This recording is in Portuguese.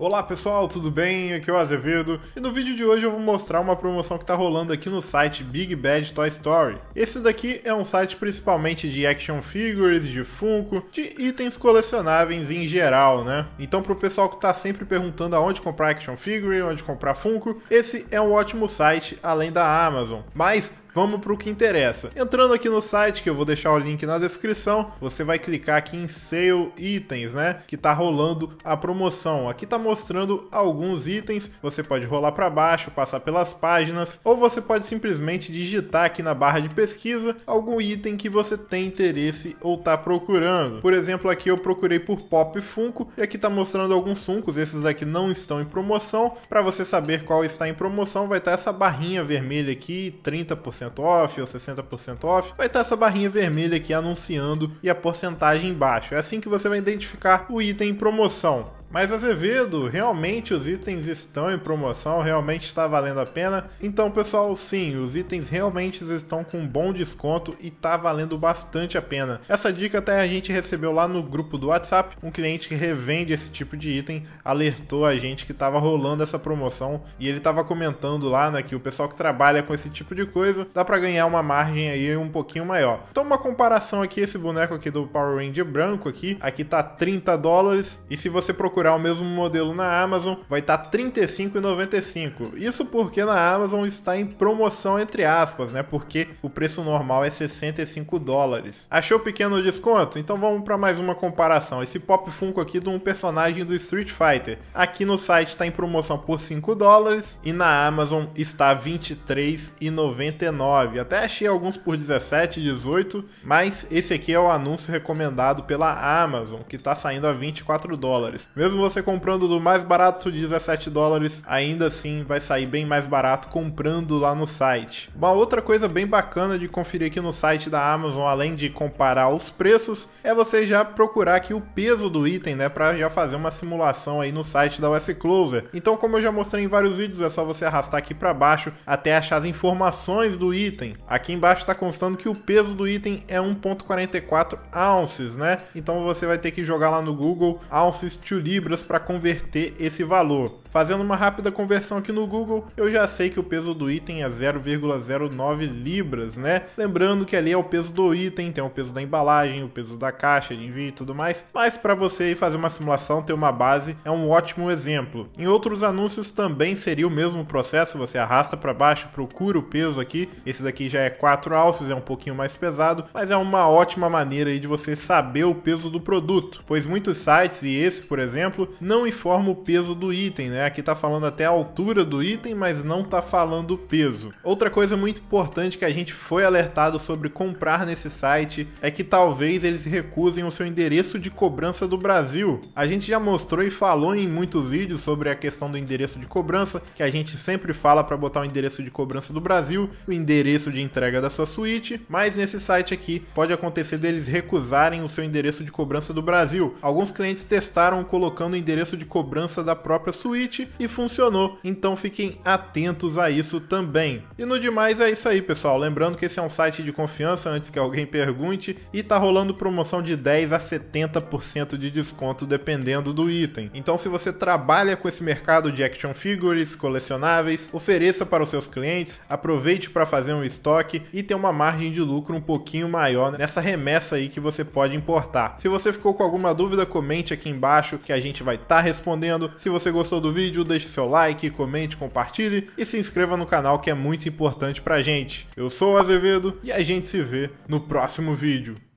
Olá pessoal, tudo bem? Aqui é o Azevedo e no vídeo de hoje eu vou mostrar uma promoção que está rolando aqui no site Big Bad Toy Story. Esse daqui é um site principalmente de action figures, de Funko, de itens colecionáveis em geral, né? Então para o pessoal que está sempre perguntando aonde comprar action figure, onde comprar Funko, esse é um ótimo site além da Amazon. Mas Vamos para o que interessa. Entrando aqui no site, que eu vou deixar o link na descrição, você vai clicar aqui em Sale Itens, né? Que está rolando a promoção. Aqui está mostrando mostrando alguns itens, você pode rolar para baixo, passar pelas páginas, ou você pode simplesmente digitar aqui na barra de pesquisa algum item que você tem interesse ou está procurando. Por exemplo, aqui eu procurei por Pop Funko e aqui está mostrando alguns funcos. esses aqui não estão em promoção. Para você saber qual está em promoção, vai estar tá essa barrinha vermelha aqui, 30% off ou 60% off, vai estar tá essa barrinha vermelha aqui anunciando e a porcentagem embaixo. É assim que você vai identificar o item em promoção. Mas Azevedo, realmente os itens estão em promoção, realmente está valendo a pena. Então, pessoal, sim, os itens realmente estão com um bom desconto e está valendo bastante a pena. Essa dica até a gente recebeu lá no grupo do WhatsApp, um cliente que revende esse tipo de item alertou a gente que estava rolando essa promoção e ele estava comentando lá, né, que o pessoal que trabalha com esse tipo de coisa dá para ganhar uma margem aí um pouquinho maior. Então, uma comparação aqui, esse boneco aqui do Power Ranger branco aqui, aqui tá 30 dólares e se você procurar procurar o mesmo modelo na Amazon, vai estar R$ 35,95. Isso porque na Amazon está em promoção entre aspas, né? Porque o preço normal é 65 dólares. Achou pequeno desconto? Então vamos para mais uma comparação. Esse Pop Funko aqui de um personagem do Street Fighter. Aqui no site está em promoção por 5 dólares e na Amazon está 23,99. Até achei alguns por 17, 18, mas esse aqui é o anúncio recomendado pela Amazon, que está saindo a 24 dólares. Mesmo mesmo você comprando do mais barato de 17 dólares, ainda assim vai sair bem mais barato comprando lá no site. Uma outra coisa bem bacana de conferir aqui no site da Amazon, além de comparar os preços, é você já procurar aqui o peso do item, né, para já fazer uma simulação aí no site da US Closer. Então, como eu já mostrei em vários vídeos, é só você arrastar aqui para baixo até achar as informações do item. Aqui embaixo está constando que o peso do item é 1.44 ounces, né? Então você vai ter que jogar lá no Google ounces to libre libras para converter esse valor. Fazendo uma rápida conversão aqui no Google, eu já sei que o peso do item é 0,09 libras, né? Lembrando que ali é o peso do item, tem o peso da embalagem, o peso da caixa de envio e tudo mais, mas para você fazer uma simulação, ter uma base é um ótimo exemplo. Em outros anúncios também seria o mesmo processo, você arrasta para baixo, procura o peso aqui. Esse daqui já é 4 alças, é um pouquinho mais pesado, mas é uma ótima maneira de você saber o peso do produto, pois muitos sites e esse, por exemplo, não informa o peso do item, né? né? Aqui tá falando até a altura do item, mas não tá falando o peso. Outra coisa muito importante que a gente foi alertado sobre comprar nesse site é que talvez eles recusem o seu endereço de cobrança do Brasil. A gente já mostrou e falou em muitos vídeos sobre a questão do endereço de cobrança, que a gente sempre fala para botar o endereço de cobrança do Brasil, o endereço de entrega da sua suíte, mas nesse site aqui pode acontecer deles recusarem o seu endereço de cobrança do Brasil. Alguns clientes testaram colocando o endereço de cobrança da própria suíte Switch e funcionou, então fiquem atentos a isso também. E no demais é isso aí, pessoal. Lembrando que esse é um site de confiança antes que alguém pergunte e tá rolando promoção de 10 a 70% de desconto dependendo do item. Então se você trabalha com esse mercado de action figures, colecionáveis, ofereça para os seus clientes, aproveite para fazer um estoque e ter uma margem de lucro um pouquinho maior nessa remessa aí que você pode importar. Se você ficou com alguma dúvida, comente aqui embaixo que a gente vai estar tá respondendo. Se você gostou do vídeo, vídeo, deixe seu like, comente, compartilhe e se inscreva no canal que é muito importante pra gente. Eu sou o Azevedo e a gente se vê no próximo vídeo.